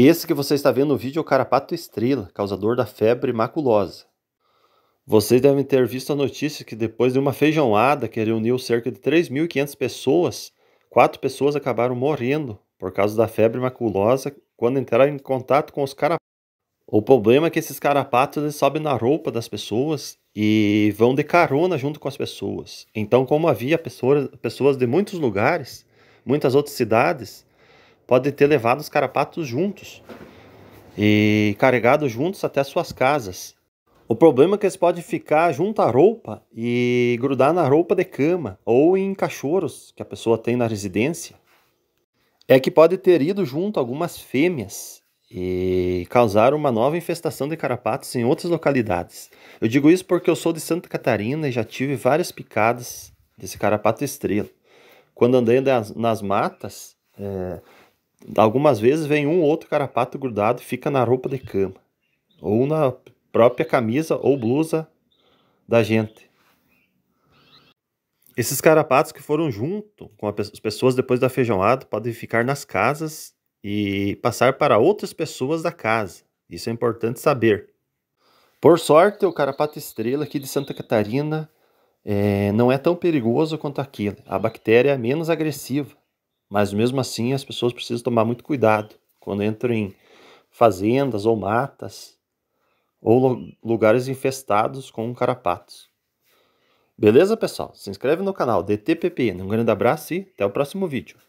Esse que você está vendo no vídeo é o carapato estrela, causador da febre maculosa. Vocês devem ter visto a notícia que depois de uma feijoada que reuniu cerca de 3.500 pessoas, quatro pessoas acabaram morrendo por causa da febre maculosa quando entraram em contato com os carapatos. O problema é que esses carapatos eles sobem na roupa das pessoas e vão de carona junto com as pessoas. Então, como havia pessoas, pessoas de muitos lugares, muitas outras cidades, podem ter levado os carapatos juntos e carregado juntos até suas casas. O problema é que eles podem ficar junto à roupa e grudar na roupa de cama ou em cachorros que a pessoa tem na residência. É que pode ter ido junto algumas fêmeas e causar uma nova infestação de carapatos em outras localidades. Eu digo isso porque eu sou de Santa Catarina e já tive várias picadas desse carapato estrela. Quando andei nas matas, é Algumas vezes vem um ou outro carapato grudado e fica na roupa de cama, ou na própria camisa ou blusa da gente. Esses carapatos que foram junto com as pessoas depois da feijoada podem ficar nas casas e passar para outras pessoas da casa. Isso é importante saber. Por sorte, o carapato estrela aqui de Santa Catarina é, não é tão perigoso quanto aquele. A bactéria é menos agressiva mas mesmo assim, as pessoas precisam tomar muito cuidado quando entram em fazendas ou matas ou lugares infestados com carapatos. Beleza, pessoal? Se inscreve no canal DTPP. Um grande abraço e até o próximo vídeo.